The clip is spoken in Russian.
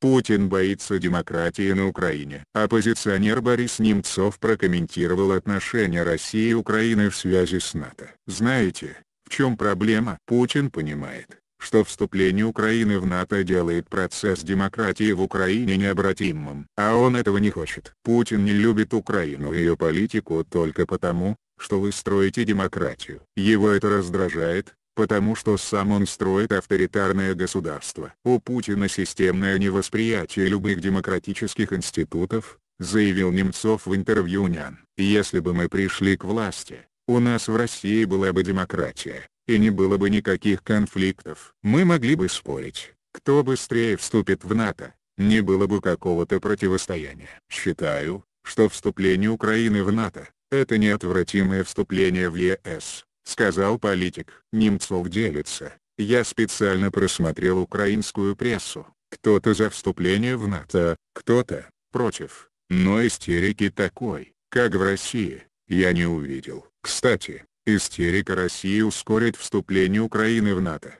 Путин боится демократии на Украине. Оппозиционер Борис Немцов прокомментировал отношения России и Украины в связи с НАТО. Знаете, в чем проблема? Путин понимает, что вступление Украины в НАТО делает процесс демократии в Украине необратимым. А он этого не хочет. Путин не любит Украину и ее политику только потому, что вы строите демократию. Его это раздражает, потому что сам он строит авторитарное государство. У Путина системное невосприятие любых демократических институтов, заявил Немцов в интервью НЯН. Если бы мы пришли к власти, у нас в России была бы демократия, и не было бы никаких конфликтов. Мы могли бы спорить, кто быстрее вступит в НАТО, не было бы какого-то противостояния. Считаю, что вступление Украины в НАТО – это неотвратимое вступление в ЕС сказал политик. Немцов делится. Я специально просмотрел украинскую прессу. Кто-то за вступление в НАТО, кто-то против. Но истерики такой, как в России, я не увидел. Кстати, истерика России ускорит вступление Украины в НАТО.